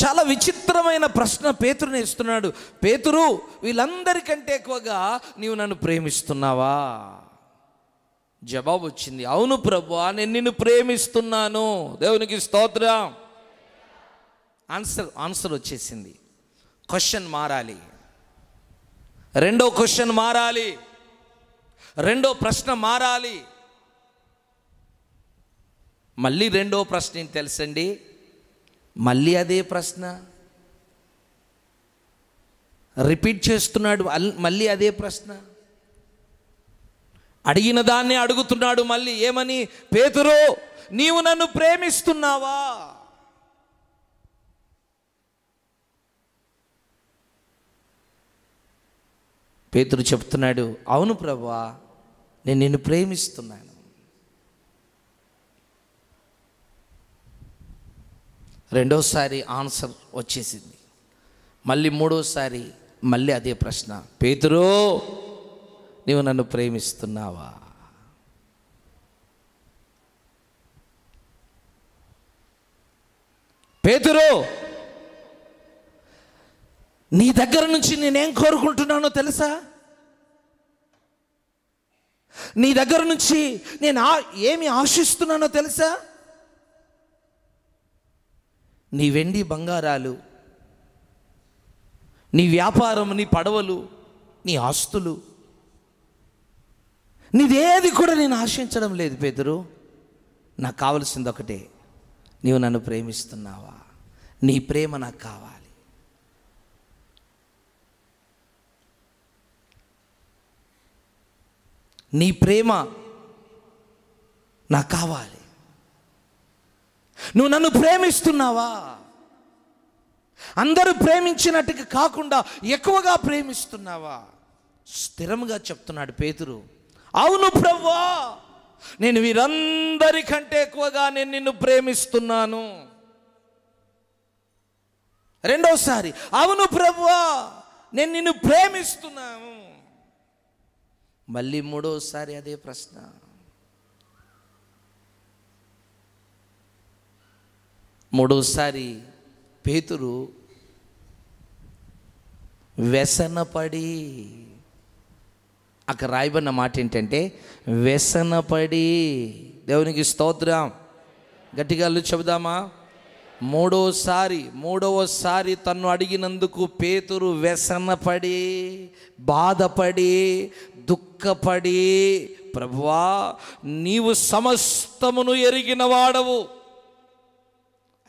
చాలా విచిత్రమైన ప్రశ్న పేతురుని ఇస్తున్నాడు పేతురు వీళ్ళందరికంటే ఎక్కువగా నీవు నన్ను ప్రేమిస్తున్నావా జవాబు వచ్చింది అవును ప్రభు నేను నిన్ను ప్రేమిస్తున్నాను దేవునికి స్తోత్రం ఆన్సర్ ఆన్సర్ వచ్చేసింది క్వశ్చన్ మారాలి రెండో క్వశ్చన్ మారాలి రెండో ప్రశ్న మారాలి మళ్ళీ రెండో ప్రశ్న ఏం తెలుసండి మళ్ళీ అదే ప్రశ్న రిపీట్ చేస్తున్నాడు మళ్ళీ అదే ప్రశ్న అడిగిన దాన్ని అడుగుతున్నాడు మళ్ళీ ఏమని పేతురు నీవు నన్ను ప్రేమిస్తున్నావా పేతురు చెప్తున్నాడు అవును ప్రభా నేను నిన్ను ప్రేమిస్తున్నాను రెండోసారి ఆన్సర్ వచ్చేసింది మళ్ళీ మూడోసారి మళ్ళీ అదే ప్రశ్న పేతురో నీవు నన్ను ప్రేమిస్తున్నావా పేతురో నీ దగ్గర నుంచి నేనేం కోరుకుంటున్నానో తెలుసా నీ దగ్గర నుంచి నేను ఏమి ఆశిస్తున్నానో తెలుసా నీ వెండి బంగారాలు నీ వ్యాపారం నీ పడవలు నీ ఆస్తులు నీదేది కూడా నేను ఆశించడం లేదు పేదరు నాకు కావలసింది ఒకటే నీవు నన్ను ప్రేమిస్తున్నావా నీ ప్రేమ నాకు కావాలి నీ ప్రేమ నాకు కావాలి నువ్వు నన్ను ప్రేమిస్తున్నావా అందరూ ప్రేమించినట్టుగా కాకుండా ఎక్కువగా ప్రేమిస్తున్నావా స్థిరంగా చెప్తున్నాడు పేతురు అవును ప్రవ్వా నేను వీరందరికంటే ఎక్కువగా నేను నిన్ను ప్రేమిస్తున్నాను రెండోసారి అవును ప్రవ్వా నేను నిన్ను ప్రేమిస్తున్నాను మళ్ళీ మూడోసారి అదే ప్రశ్న మూడోసారి పేతురు వ్యసనపడి అక్కడ రాయబడిన మాట ఏంటంటే వ్యసనపడి దేవునికి స్తోత్రం గట్టిగా చెబుదామా మూడోసారి మూడవసారి తను అడిగినందుకు పేతురు వ్యసనపడి బాధపడి దుఃఖపడి ప్రభువా నీవు సమస్తమును ఎరిగిన వాడవు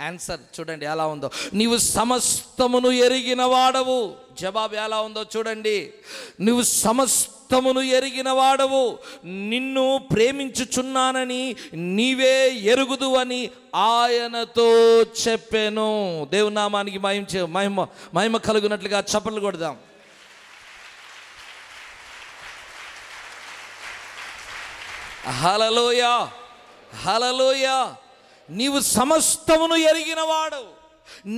ఆన్సర్ చూడండి ఎలా ఉందో నీవు సమస్తమును ఎరిగిన వాడవు జవాబు ఎలా ఉందో చూడండి నువ్వు సమస్తమును ఎరిగిన వాడవు నిన్ను ప్రేమించుచున్నానని నీవే ఎరుగుదు అని ఆయనతో చెప్పాను దేవునామానికి మహిమ మహిమ మహిమ కలుగునట్లుగా చప్పట్లు కొడదాం హలలోయా హలలోయా నీవు సమస్తమును ఎరిగినవాడు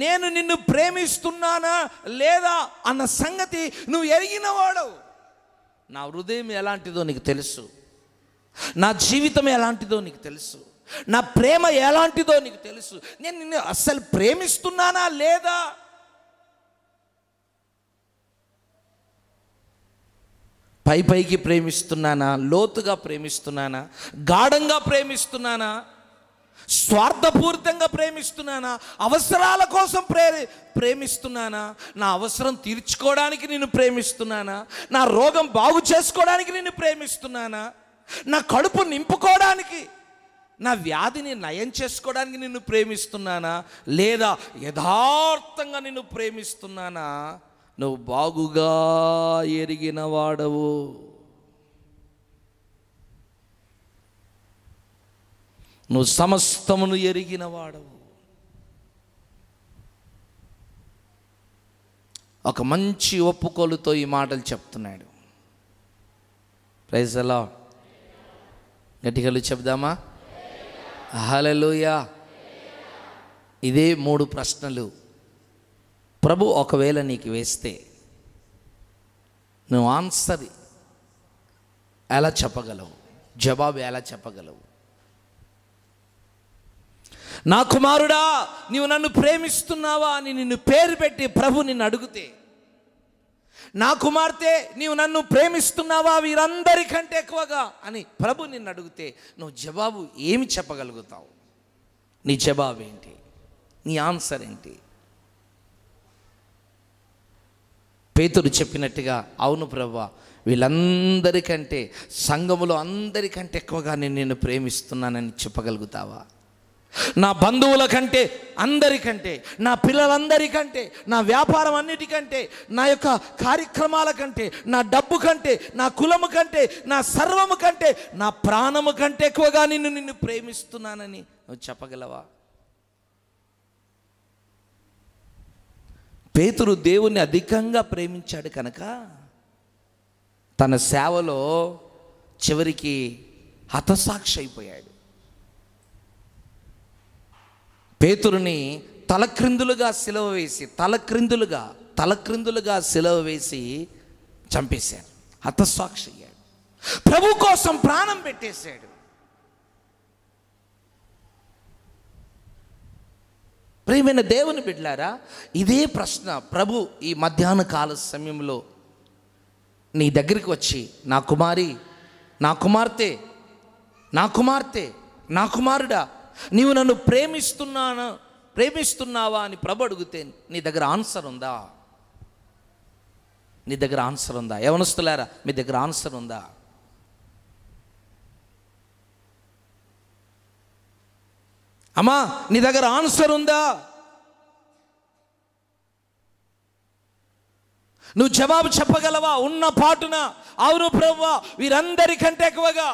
నేను నిన్ను ప్రేమిస్తున్నానా లేదా అన్న సంగతి నువ్వు ఎరిగినవాడు నా హృదయం ఎలాంటిదో నీకు తెలుసు నా జీవితం ఎలాంటిదో నీకు తెలుసు నా ప్రేమ ఎలాంటిదో నీకు తెలుసు నేను నిన్ను అస్సలు ప్రేమిస్తున్నానా లేదా పై పైకి ప్రేమిస్తున్నానా లోతుగా ప్రేమిస్తున్నానా గాఢంగా ప్రేమిస్తున్నానా స్వార్థపూరితంగా ప్రేమిస్తున్నానా అవసరాల కోసం ప్రే ప్రేమిస్తున్నానా నా అవసరం తీర్చుకోవడానికి నేను ప్రేమిస్తున్నానా నా రోగం బాగు చేసుకోవడానికి నేను ప్రేమిస్తున్నానా నా కడుపు నింపుకోవడానికి నా వ్యాధిని నయం చేసుకోవడానికి నిన్ను ప్రేమిస్తున్నానా లేదా యథార్థంగా నిన్ను ప్రేమిస్తున్నానా నువ్వు బాగుగా ఎరిగిన వాడవు నువ్వు సమస్తమును ఎరిగిన వాడవు ఒక మంచి ఒప్పుకోలుతో ఈ మాటలు చెప్తున్నాడు ప్రైజ్ ఎలా గట్టికలు చెప్దామా హలలుయా ఇదే మూడు ప్రశ్నలు ప్రభు ఒకవేళ నీకు వేస్తే నువ్వు ఆన్సర్ ఎలా చెప్పగలవు జవాబు ఎలా చెప్పగలవు నా కుమారుడా నీవు నన్ను ప్రేమిస్తున్నావా అని నిన్ను పేరు పెట్టి ప్రభు నిన్ను అడుగుతే నా కుమార్తె నీవు నన్ను ప్రేమిస్తున్నావా వీరందరికంటే ఎక్కువగా అని ప్రభు నిన్ను అడిగితే నువ్వు జవాబు ఏమి చెప్పగలుగుతావు నీ జవాబు ఏంటి నీ ఆన్సర్ ఏంటి పేతుడు చెప్పినట్టుగా అవును ప్రభు వీళ్ళందరికంటే సంఘములో అందరికంటే ఎక్కువగా నేను నిన్ను ప్రేమిస్తున్నానని చెప్పగలుగుతావా నా బంధువుల కంటే అందరికంటే నా పిల్లలందరికంటే నా వ్యాపారం అన్నిటికంటే నా యొక్క కార్యక్రమాల కంటే నా డబ్బు కంటే నా కులము కంటే నా సర్వము కంటే నా ప్రాణము కంటే ఎక్కువగా నిన్ను నిన్ను ప్రేమిస్తున్నానని నువ్వు చెప్పగలవా పేతురు దేవుణ్ణి అధికంగా ప్రేమించాడు కనుక తన సేవలో చివరికి హతసాక్షి అయిపోయాడు పేతురుని తలక్రిందులుగా సెలవు వేసి తలక్రిందులుగా తలక్రిందులుగా సెలవు వేసి చంపేశాడు హతసాక్షి అయ్యాడు ప్రభు కోసం ప్రాణం పెట్టేశాడు ప్రియమైన దేవుని బిడ్డారా ఇదే ప్రశ్న ప్రభు ఈ మధ్యాహ్న కాల సమయంలో నీ దగ్గరికి వచ్చి నా కుమారి నా కుమార్తె నా కుమార్తె నా కుమారుడా నీవు నన్ను ప్రేమిస్తున్నాను ప్రేమిస్తున్నావా అని ప్రభు అడిగితే నీ దగ్గర ఆన్సర్ ఉందా నీ దగ్గర ఆన్సర్ ఉందా యవనస్తులారా మీ దగ్గర ఆన్సర్ ఉందా అమ్మా నీ దగ్గర ఆన్సర్ ఉందా నువ్వు జవాబు చెప్పగలవా ఉన్న పాటున అవును ప్రభువా వీరందరికంటే ఎక్కువగా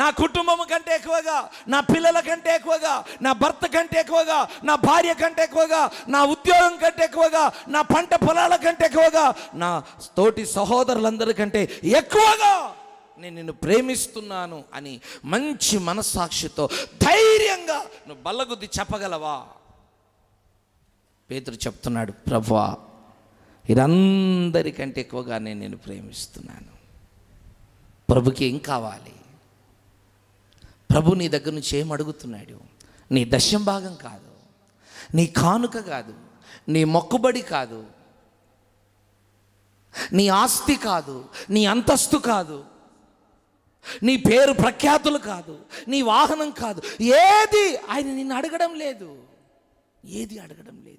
నా కుటుంబం కంటే ఎక్కువగా నా పిల్లల కంటే ఎక్కువగా నా భర్త కంటే ఎక్కువగా నా భార్య కంటే ఎక్కువగా నా ఉద్యోగం కంటే ఎక్కువగా నా పంట పొలాల కంటే ఎక్కువగా నా తోటి సహోదరులందరికంటే ఎక్కువగా నేను నిన్ను ప్రేమిస్తున్నాను అని మంచి మనస్సాక్షితో ధైర్యంగా నువ్వు బల్లగుద్ది చెప్పగలవా పేతురు చెప్తున్నాడు ప్రభా ఇదందరికంటే ఎక్కువగా నేను నేను ప్రేమిస్తున్నాను ప్రభుకి ఏం కావాలి ప్రభు నీ దగ్గర నుంచి ఏం అడుగుతున్నాడు నీ దశం భాగం కాదు నీ కానుక కాదు నీ మొక్కుబడి కాదు నీ ఆస్తి కాదు నీ అంతస్తు కాదు నీ పేరు ప్రఖ్యాతులు కాదు నీ వాహనం కాదు ఏది ఆయన నిన్ను అడగడం లేదు ఏది అడగడం లేదు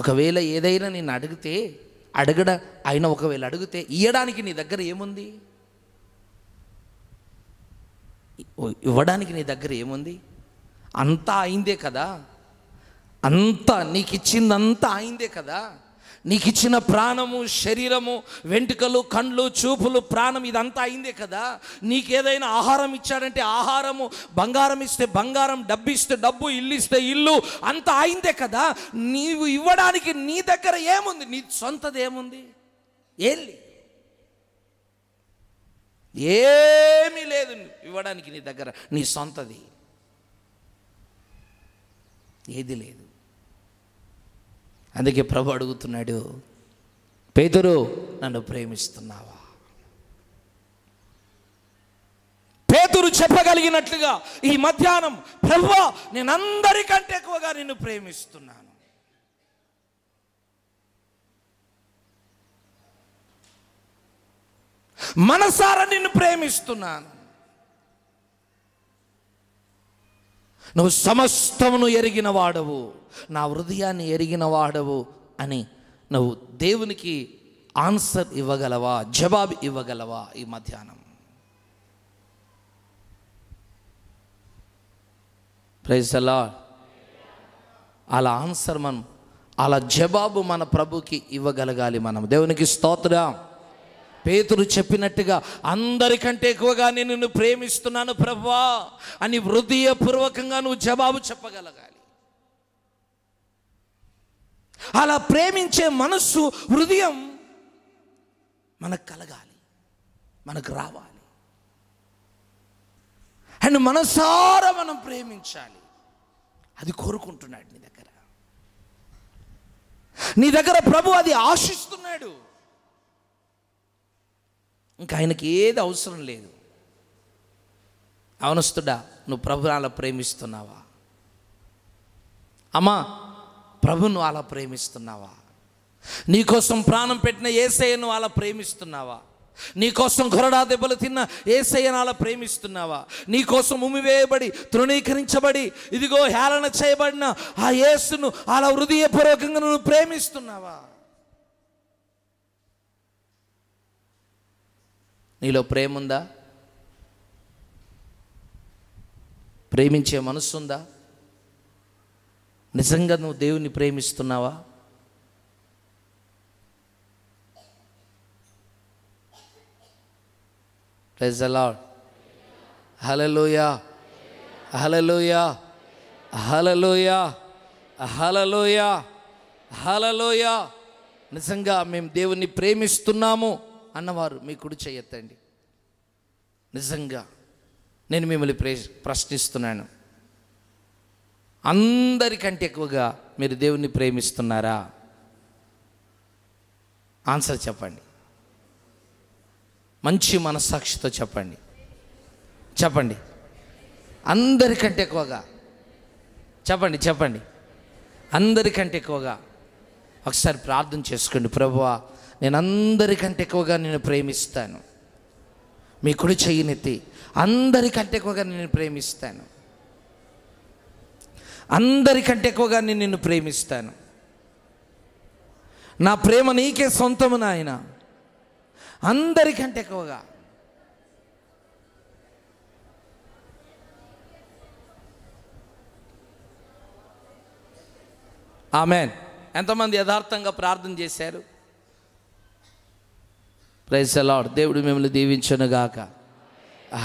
ఒకవేళ ఏదైనా నిన్ను అడిగితే అడగడ ఆయన ఒకవేళ అడిగితే ఇవ్వడానికి నీ దగ్గర ఏముంది ఇవ్వడానికి నీ దగ్గర ఏముంది అంతా అయిందే కదా అంతా నీకు ఇచ్చిందంతా అయిందే కదా నీకు ఇచ్చిన ప్రాణము శరీరము వెంట్రుకలు కండ్లు చూపులు ప్రాణం ఇదంతా అయిందే కదా నీకేదైనా ఆహారం ఇచ్చాడంటే ఆహారము బంగారం ఇస్తే బంగారం డబ్బు ఇస్తే డబ్బు ఇల్లు ఇస్తే ఇల్లు అంతా అయిందే కదా నీవు ఇవ్వడానికి నీ దగ్గర ఏముంది నీ సొంతది ఏముంది ఏంది ఏమీ లేదు ఇవ్వడానికి నీ దగ్గర నీ సొంతది ఏది లేదు అందుకే ప్రభు అడుగుతున్నాడు పేదరు నన్ను ప్రేమిస్తున్నావా పేతురు చెప్పగలిగినట్లుగా ఈ మధ్యాహ్నం ప్రభు నేనందరికంటే ఎక్కువగా నిన్ను ప్రేమిస్తున్నాను మనసారా నిన్ను ప్రేమిస్తున్నాను నువ్వు సమస్తమును ఎరిగిన వాడవు నా హృదయాన్ని ఎరిగిన వాడవు అని నువ్వు దేవునికి ఆన్సర్ ఇవ్వగలవా జవాబు ఇవ్వగలవా ఈ మధ్యాహ్నం ప్రైజ్ అలా అలా ఆన్సర్ మనం అలా జవాబు మన ప్రభుకి ఇవ్వగలగాలి మనం దేవునికి స్తోత్రం పేతురు చెప్పినట్టుగా అందరికంటే ఎక్కువగా నేను నిన్ను ప్రేమిస్తున్నాను ప్రభా అని హృదయపూర్వకంగా నువ్వు జవాబు చెప్పగలగాలి అలా ప్రేమించే మనస్సు హృదయం మనకు కలగాలి మనకు రావాలి అండ్ మనసారా మనం ప్రేమించాలి అది కోరుకుంటున్నాడు నీ దగ్గర నీ దగ్గర ప్రభు అది ఆశిస్తున్నాడు ఇంకా ఆయనకి ఏది అవసరం లేదు అవనస్తుడా నువ్వు ప్రభుని అలా ప్రేమిస్తున్నావా అమ్మా ప్రభును అలా ప్రేమిస్తున్నావా నీకోసం ప్రాణం పెట్టిన ఏసయ్యను అలా ప్రేమిస్తున్నావా నీకోసం కొరడా దెబ్బలు తిన్న ఏసయ్యను అలా ప్రేమిస్తున్నావా నీకోసం ఉమివేయబడి తృణీకరించబడి ఇదిగో హేళన చేయబడిన ఆ యేసును అలా హృదయపూర్వకంగా నువ్వు ప్రేమిస్తున్నావా నీలో ప్రేమ ఉందా ప్రేమించే మనసు ఉందా నిజంగా నువ్వు దేవుని ప్రేమిస్తున్నావా praise the Lord hallelujah hallelujah hallelujah hallelujah hallelujah నిజంగా మేము దేవుణ్ణి ప్రేమిస్తున్నాము అన్నవారు మీ కుడి చేయెత్తండి నిజంగా నేను మిమ్మల్ని ప్రే ప్రశ్నిస్తున్నాను అందరికంటే ఎక్కువగా మీరు దేవుణ్ణి ప్రేమిస్తున్నారా ఆన్సర్ చెప్పండి మంచి మనస్సాక్షితో చెప్పండి చెప్పండి అందరికంటే ఎక్కువగా చెప్పండి చెప్పండి అందరికంటే ఎక్కువగా ఒకసారి ప్రార్థన చేసుకోండి ప్రభువా నేను అందరికంటే ఎక్కువగా నేను ప్రేమిస్తాను మీ కుడి చెయ్యినెత్తి అందరికంటే ఎక్కువగా నేను ప్రేమిస్తాను అందరికంటే ఎక్కువగా నేను నిన్ను ప్రేమిస్తాను నా ప్రేమ నీకే సొంతము నాయన అందరికంటే ఎక్కువగా ఆమెన్ ఎంతమంది యథార్థంగా ప్రార్థన చేశారు ప్రైజ్ అలాడ్ దేవుడు మిమ్మల్ని దీవించను గాక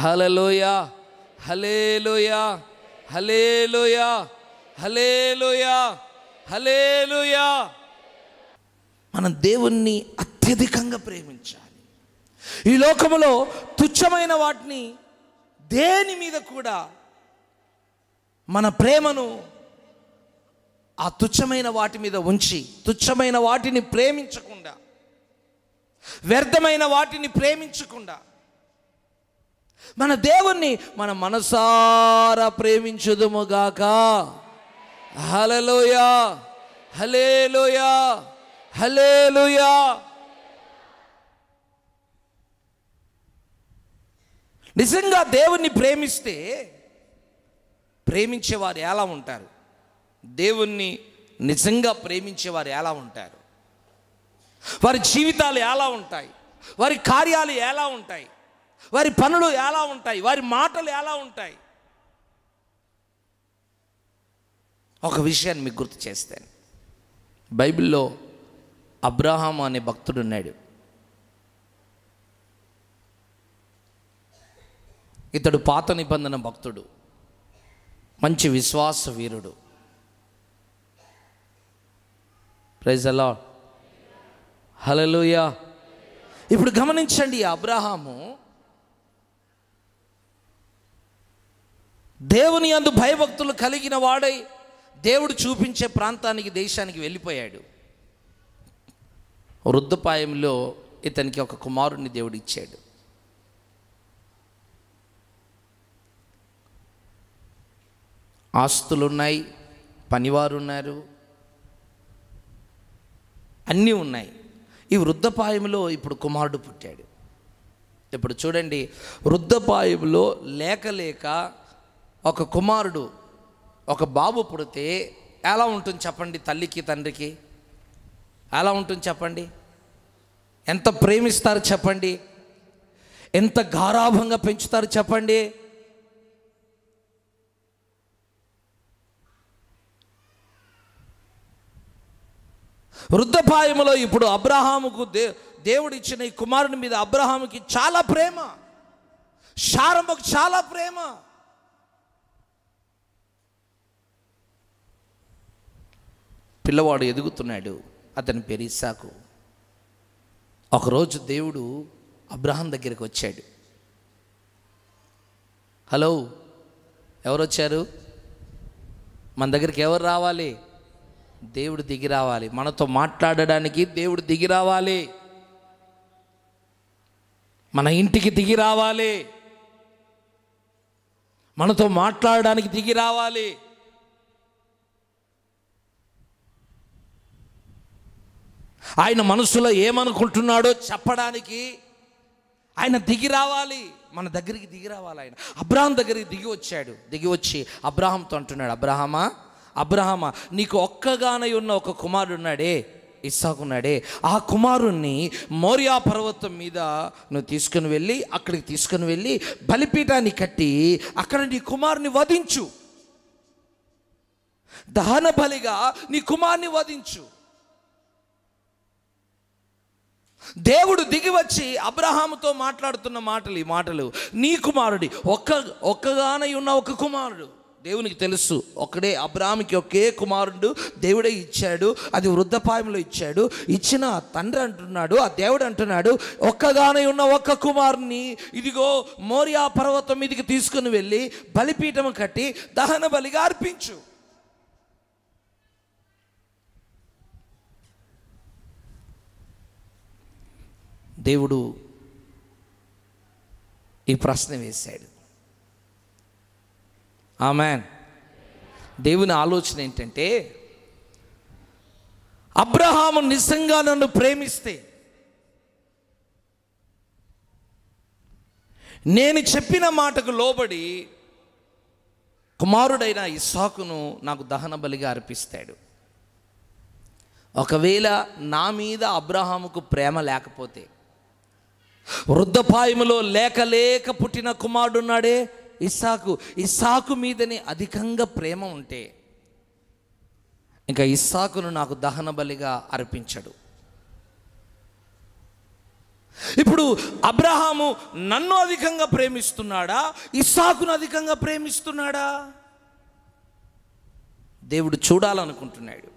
హలలోయా హలే హలేలుయా హలే హలేలుయా మనం దేవుణ్ణి అత్యధికంగా ప్రేమించాలి ఈ లోకంలో తుచ్చమైన వాటిని దేని మీద కూడా మన ప్రేమను ఆ తుచ్చమైన వాటి మీద ఉంచి తుచ్చమైన వాటిని ప్రేమించకూడదు వ్యర్థమైన వాటిని ప్రేమించకుండా మన దేవుణ్ణి మన మనసారా ప్రేమించుదుముగాక హలలోయా హలేలోయా హలేలుయా నిజంగా దేవుణ్ణి ప్రేమిస్తే ప్రేమించేవారు ఎలా ఉంటారు దేవుణ్ణి నిజంగా ప్రేమించేవారు ఎలా ఉంటారు వారి జీవితాలు ఎలా ఉంటాయి వారి కార్యాలు ఎలా ఉంటాయి వారి పనులు ఎలా ఉంటాయి వారి మాటలు ఎలా ఉంటాయి ఒక విషయాన్ని మీకు గుర్తు చేస్తాను బైబిల్లో అబ్రాహాం అనే భక్తుడు ఉన్నాడు ఇతడు పాత నిబంధన భక్తుడు మంచి విశ్వాస వీరుడు ప్రైజ్ అలాడ్ హలలోయ ఇప్పుడు గమనించండి అబ్రహాము దేవుని అందు భయభక్తులు కలిగిన వాడై దేవుడు చూపించే ప్రాంతానికి దేశానికి వెళ్ళిపోయాడు వృద్ధపాయంలో ఇతనికి ఒక కుమారుణ్ణి దేవుడు ఇచ్చాడు ఆస్తులున్నాయి పనివారు ఉన్నారు అన్నీ ఉన్నాయి ఈ వృద్ధపాయంలో ఇప్పుడు కుమారుడు పుట్టాడు ఇప్పుడు చూడండి వృద్ధపాయంలో లేక లేక ఒక కుమారుడు ఒక బాబు పుడితే ఎలా ఉంటుంది చెప్పండి తల్లికి తండ్రికి ఎలా ఉంటుంది చెప్పండి ఎంత ప్రేమిస్తారు చెప్పండి ఎంత గారాభంగా పెంచుతారు చెప్పండి వృద్ధపాయములో ఇప్పుడు అబ్రహాముకు దే దేవుడిచ్చిన ఈ కుమారుని మీద అబ్రహాముకి చాలా ప్రేమ శారంభకు చాలా ప్రేమ పిల్లవాడు ఎదుగుతున్నాడు అతని పేరు ఇసాకు ఒకరోజు దేవుడు అబ్రహాం దగ్గరికి వచ్చాడు హలో ఎవరు వచ్చారు మన దగ్గరికి ఎవరు రావాలి దేవుడు దిగి రావాలి మనతో మాట్లాడడానికి దేవుడు దిగి రావాలి మన ఇంటికి దిగి రావాలి మనతో మాట్లాడడానికి దిగి రావాలి ఆయన మనసులో ఏమనుకుంటున్నాడో చెప్పడానికి ఆయన దిగి రావాలి మన దగ్గరికి దిగి రావాలి ఆయన అబ్రాహం దగ్గరికి దిగి వచ్చాడు దిగి వచ్చి అబ్రాహంతో అంటున్నాడు అబ్రాహమా అబ్రహమ నీకు ఒక్కగానై ఉన్న ఒక కుమారుడున్నాడే ఇస్సాకున్నాడే ఆ కుమారుణ్ణి మోర్యా పర్వతం మీద నువ్వు తీసుకుని వెళ్ళి అక్కడికి తీసుకుని వెళ్ళి బలిపీఠాన్ని కట్టి అక్కడ నీ కుమారుని వధించు దహన బలిగా నీ కుమారుని వధించు దేవుడు దిగి వచ్చి అబ్రహాముతో మాట్లాడుతున్న మాటలు ఈ మాటలు నీ కుమారుడి ఒక్క ఒక్కగానై ఉన్న ఒక కుమారుడు దేవునికి తెలుసు ఒకడే అబ్రాహ్మికి ఒకే కుమారుడు దేవుడే ఇచ్చాడు అది వృద్ధపాయంలో ఇచ్చాడు ఇచ్చిన తండ్రి అంటున్నాడు ఆ దేవుడు అంటున్నాడు ఒక్కగానే ఉన్న ఒక్క కుమారుని ఇదిగో మోరియా పర్వతం మీదకి తీసుకుని వెళ్ళి బలిపీఠం కట్టి దహన బలిగా అర్పించు దేవుడు ఈ ప్రశ్న వేశాడు ఆమెన్ దేవుని ఆలోచన ఏంటంటే అబ్రహాము నిజంగా నన్ను ప్రేమిస్తే నేను చెప్పిన మాటకు లోబడి కుమారుడైన ఇస్సాకును నాకు దహన బలిగా అర్పిస్తాడు ఒకవేళ నా మీద అబ్రహాముకు ప్రేమ లేకపోతే వృద్ధపాయములో లేక లేక పుట్టిన కుమారుడున్నాడే ఇస్సాకు ఇస్సాకు మీదనే అధికంగా ప్రేమ ఉంటే ఇంకా ఇస్సాకును నాకు దహన బలిగా అర్పించడు ఇప్పుడు అబ్రహాము నన్ను అధికంగా ప్రేమిస్తున్నాడా ఇస్సాకును అధికంగా ప్రేమిస్తున్నాడా దేవుడు చూడాలనుకుంటున్నాడు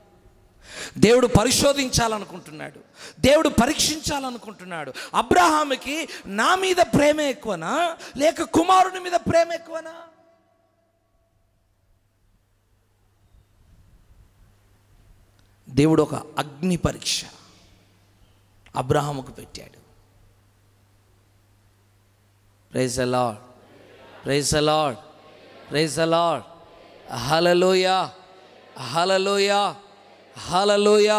దేవుడు పరిశోధించాలనుకుంటున్నాడు దేవుడు పరీక్షించాలనుకుంటున్నాడు అబ్రహాముకి నా మీద ప్రేమ ఎక్కువనా లేక కుమారుని మీద ప్రేమ ఎక్కువనా దేవుడు ఒక అగ్ని పరీక్ష అబ్రహాముకు పెట్టాడు ప్రైజ్ అలాడ్ ప్రైజ్ అలాడ్ ప్రైజ్ అలాడ్ హలలోయా హలలోయా హాలలోయ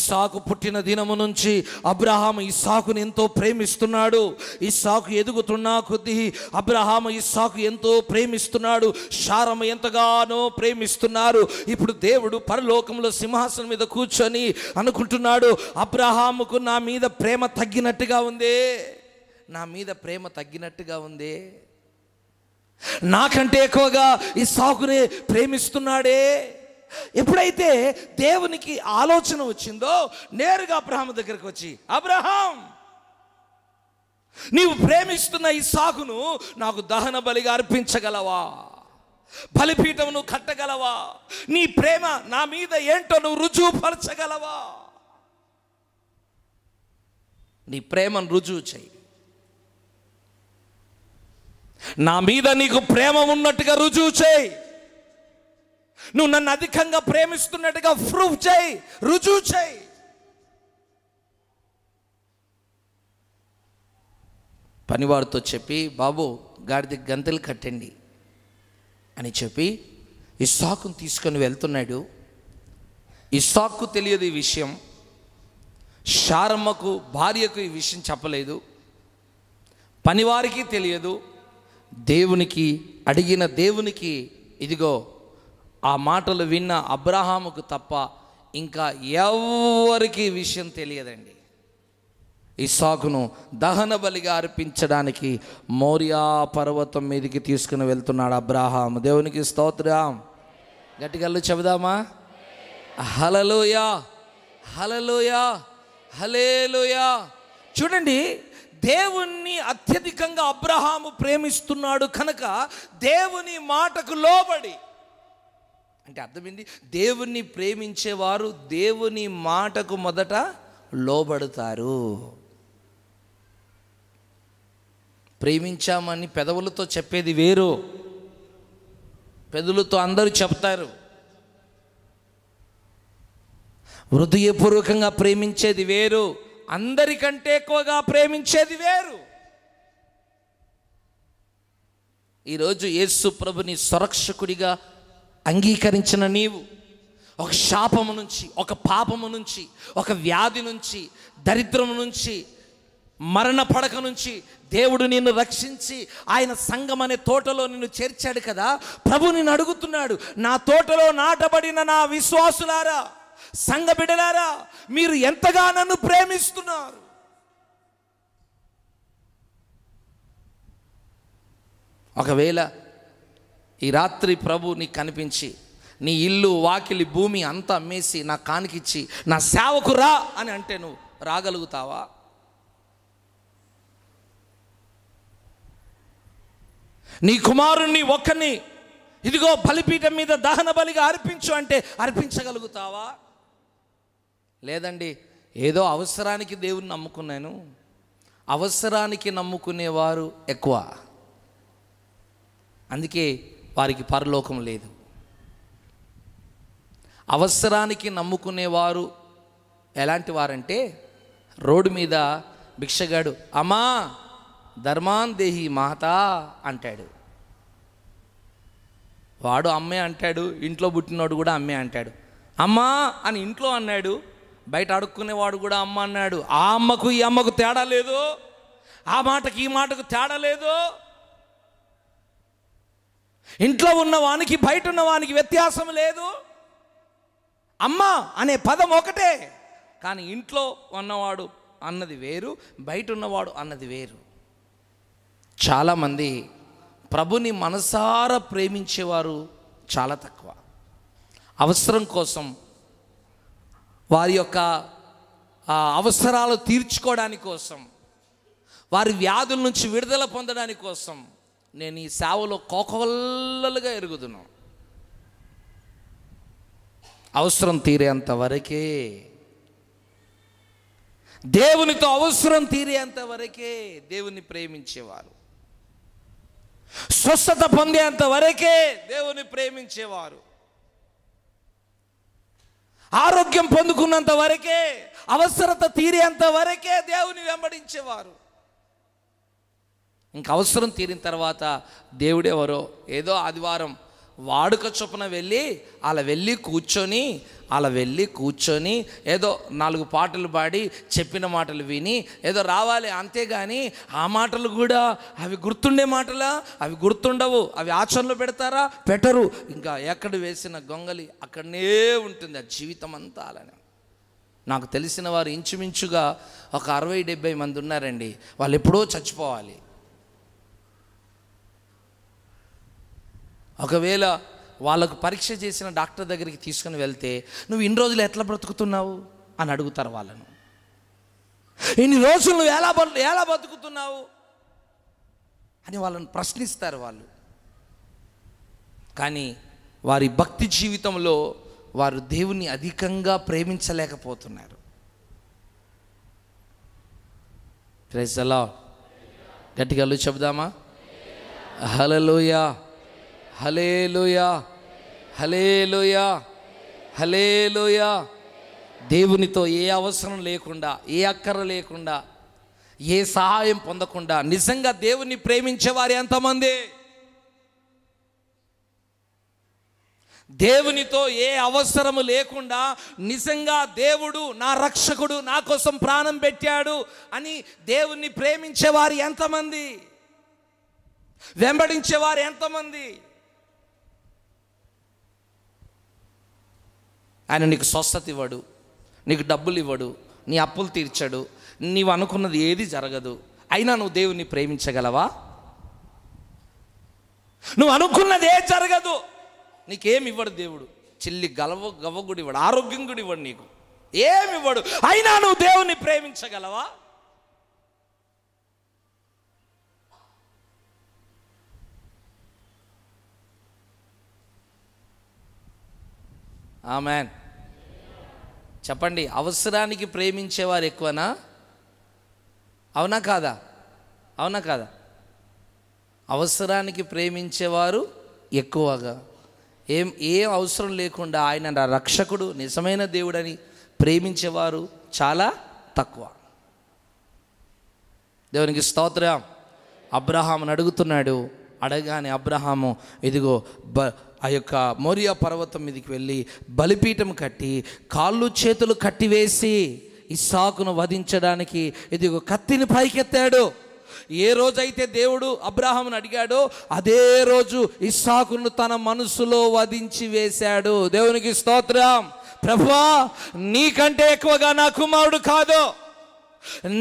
సాకు పుట్టిన దినము నుంచి అబ్రహాం ఇస్సాకుని ఎంతో ప్రేమిస్తున్నాడు ఇస్సాకు ఎదుగుతున్నా కొద్దీ అబ్రహాం ఇస్సాకు ఎంతో ప్రేమిస్తున్నాడు శారమ ఎంతగానో ప్రేమిస్తున్నారు ఇప్పుడు దేవుడు పరలోకంలో సింహాసనం మీద కూర్చొని అనుకుంటున్నాడు అబ్రహాముకు నా మీద ప్రేమ తగ్గినట్టుగా ఉందే నా మీద ప్రేమ తగ్గినట్టుగా ఉందే నాకంటే ఎక్కువగా ఈ సాకుని ప్రేమిస్తున్నాడే ఎప్పుడైతే దేవునికి ఆలోచన వచ్చిందో నేరుగా అబ్రహాం దగ్గరికి వచ్చి అబ్రహాం నీవు ప్రేమిస్తున్న ఈ సాకును నాకు దహన బలిగా అర్పించగలవా బలిపీఠమును కట్టగలవా నీ ప్రేమ నా మీద ఏంటో నువ్వు రుజువుపరచగలవా నీ ప్రేమను రుజువు చేయి నా మీద నీకు ప్రేమ ఉన్నట్టుగా రుజువు చేయి నువ్వు నన్ను అధికంగా ప్రేమిస్తున్నట్టుగా ప్రూఫ్ చేయి రుజువు చేయి పనివారితో చెప్పి బాబు గాడిద గంతలు కట్టండి అని చెప్పి ఇస్సాకును తీసుకొని వెళ్తున్నాడు సాక్కు తెలియదు ఈ విషయం షారమ్మకు భార్యకు ఈ విషయం చెప్పలేదు పనివారికి తెలియదు దేవునికి అడిగిన దేవునికి ఇదిగో ఆ మాటలు విన్న అబ్రహాముకు తప్ప ఇంకా ఎవరికి విషయం తెలియదండి ఇసాకును దహన బలిగా అర్పించడానికి మోరియా పర్వతం మీదకి తీసుకుని వెళ్తున్నాడు అబ్రాహాం దేవునికి స్తోత్రం గట్టిగల్లు చెబుదామా హలలుయా హలలుయా హలేలుయా చూడండి దేవుణ్ణి అత్యధికంగా అబ్రహాము ప్రేమిస్తున్నాడు కనుక దేవుని మాటకు లోబడి అంటే అర్థమైంది దేవుణ్ణి ప్రేమించేవారు దేవుని మాటకు మొదట లోబడతారు ప్రేమించామని పెదవులతో చెప్పేది వేరు పెదవులతో అందరూ చెప్తారు హృదయపూర్వకంగా ప్రేమించేది వేరు అందరికంటే ఎక్కువగా ప్రేమించేది వేరు ఈరోజు యేసు ప్రభుని సురక్షకుడిగా అంగీకరించిన నీవు ఒక శాపము నుంచి ఒక పాపము నుంచి ఒక వ్యాధి నుంచి దరిద్రము నుంచి మరణ పడక నుంచి దేవుడు నిన్ను రక్షించి ఆయన సంఘం అనే తోటలో నిన్ను చేర్చాడు కదా ప్రభు నిన్ను అడుగుతున్నాడు నా తోటలో నాటబడిన నా విశ్వాసులారా సంఘ బిడలారా మీరు ఎంతగా నన్ను ప్రేమిస్తున్నారు ఒకవేళ ఈ రాత్రి ప్రభు నీకు కనిపించి నీ ఇల్లు వాకిలి భూమి అంతా అమ్మేసి నా కానికిచ్చి నా సేవకు రా అని అంటే నువ్వు రాగలుగుతావా నీ కుమారుణ్ణి ఒక్కని ఇదిగో బలిపీఠం మీద దహన బలిగా అర్పించు అంటే అర్పించగలుగుతావా లేదండి ఏదో అవసరానికి దేవుణ్ణి నమ్ముకున్నాను అవసరానికి నమ్ముకునేవారు ఎక్కువ అందుకే వారికి పరలోకం లేదు అవసరానికి నమ్ముకునేవారు ఎలాంటి వారంటే రోడ్డు మీద భిక్షగాడు అమ్మా ధర్మాన్ దేహి మాత అంటాడు వాడు అమ్మే అంటాడు ఇంట్లో పుట్టినోడు కూడా అమ్మే అంటాడు అమ్మా అని ఇంట్లో అన్నాడు బయట అడుక్కునేవాడు కూడా అమ్మ అన్నాడు ఆ అమ్మకు ఈ అమ్మకు తేడా లేదు ఆ మాటకి ఈ మాటకు తేడా లేదు ఇంట్లో ఉన్నవానికి బయట ఉన్నవానికి వ్యత్యాసం లేదు అమ్మ అనే పదం ఒకటే కానీ ఇంట్లో ఉన్నవాడు అన్నది వేరు బయట ఉన్నవాడు అన్నది వేరు చాలామంది ప్రభుని మనసార ప్రేమించేవారు చాలా తక్కువ అవసరం కోసం వారి యొక్క అవసరాలు తీర్చుకోవడానికి కోసం వారి వ్యాధుల నుంచి విడుదల పొందడానికి కోసం నేను ఈ సేవలో కోకొల్లలుగా ఎరుగుతున్నాను అవసరం తీరేంత వరకే దేవునితో అవసరం తీరేంత వరకే దేవుని ప్రేమించేవారు స్వస్థత పొందేంత వరకే దేవుని ప్రేమించేవారు ఆరోగ్యం పొందుకున్నంత వరకే అవసరత తీరేంత వరకే దేవుని వెంబడించేవారు ఇంక అవసరం తీరిన తర్వాత దేవుడెవరో ఏదో ఆదివారం వాడుక చొప్పున వెళ్ళి అలా వెళ్ళి కూర్చొని అలా వెళ్ళి కూర్చొని ఏదో నాలుగు పాటలు పాడి చెప్పిన మాటలు విని ఏదో రావాలి అంతేగాని ఆ మాటలు కూడా అవి గుర్తుండే మాటలా అవి గుర్తుండవు అవి ఆచరణలో పెడతారా పెట్టరు ఇంకా ఎక్కడ వేసిన గొంగలి అక్కడనే ఉంటుంది ఆ జీవితం అంతా అలానే నాకు తెలిసిన వారు ఇంచుమించుగా ఒక అరవై డెబ్బై మంది ఉన్నారండి వాళ్ళు ఎప్పుడో చచ్చిపోవాలి ఒకవేళ వాళ్ళకు పరీక్ష చేసిన డాక్టర్ దగ్గరికి తీసుకుని వెళ్తే నువ్వు ఇన్ని రోజులు ఎట్లా బ్రతుకుతున్నావు అని అడుగుతారు వాళ్ళను ఇన్ని రోజులు నువ్వు ఎలా ఎలా బతుకుతున్నావు అని వాళ్ళని ప్రశ్నిస్తారు వాళ్ళు కానీ వారి భక్తి జీవితంలో వారు దేవుణ్ణి అధికంగా ప్రేమించలేకపోతున్నారు ప్రెజలా గట్టిగా చెబుదామా హలలోయా హలేలుయా హలేలుయా హలేలుయా దేవునితో ఏ అవసరం లేకుండా ఏ అక్కర లేకుండా ఏ సహాయం పొందకుండా నిజంగా దేవుని ప్రేమించేవారు ఎంతమంది దేవునితో ఏ అవసరము లేకుండా నిజంగా దేవుడు నా రక్షకుడు నా కోసం ప్రాణం పెట్టాడు అని దేవుణ్ణి ప్రేమించేవారు ఎంతమంది వెంబడించేవారు ఎంతమంది ఆయన నీకు స్వస్థత ఇవ్వడు నీకు డబ్బులు ఇవ్వడు నీ అప్పులు తీర్చడు నీవు అనుకున్నది ఏది జరగదు అయినా నువ్వు దేవుని ప్రేమించగలవా నువ్వు అనుకున్నది ఏ జరగదు నీకేమి ఇవ్వడు దేవుడు చిల్లి గలవ గవ్వగుడి ఇవ్వడు ఆరోగ్యం కూడా ఇవ్వడు నీకు ఏమి ఇవ్వడు అయినా నువ్వు దేవుని ప్రేమించగలవా ఆమెన్ చెప్పండి అవసరానికి ప్రేమించేవారు ఎక్కువనా అవునా కాదా అవునా కాదా అవసరానికి ప్రేమించేవారు ఎక్కువగా ఏం ఏం అవసరం లేకుండా ఆయన రక్షకుడు నిజమైన దేవుడని ప్రేమించేవారు చాలా తక్కువ దేవునికి స్తోత్రం అబ్రహాం అడుగుతున్నాడు అడగానే అబ్రహాము ఇదిగో బ ఆ యొక్క మోరియా పర్వతం మీదకి వెళ్ళి బలిపీఠం కట్టి కాళ్ళు చేతులు కట్టివేసి సాకును వధించడానికి ఇదిగో కత్తిని పైకెత్తాడు ఏ రోజైతే దేవుడు అబ్రాహామును అడిగాడో అదే రోజు ఇస్సాకును తన మనసులో వధించి వేశాడు దేవునికి స్తోత్రం ప్రభా నీకంటే ఎక్కువగా నా కుమారుడు కాదు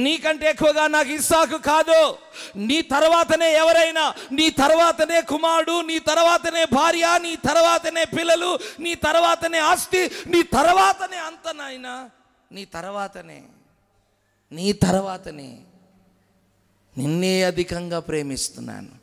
నీకంటే ఎక్కువగా నాకు ఇస్సాకు కాదు నీ తర్వాతనే ఎవరైనా నీ తర్వాతనే కుమారుడు నీ తర్వాతనే భార్య నీ తర్వాతనే పిల్లలు నీ తర్వాతనే ఆస్తి నీ తర్వాతనే అంత నాయన నీ తర్వాతనే నీ తర్వాతనే నిన్నే అధికంగా ప్రేమిస్తున్నాను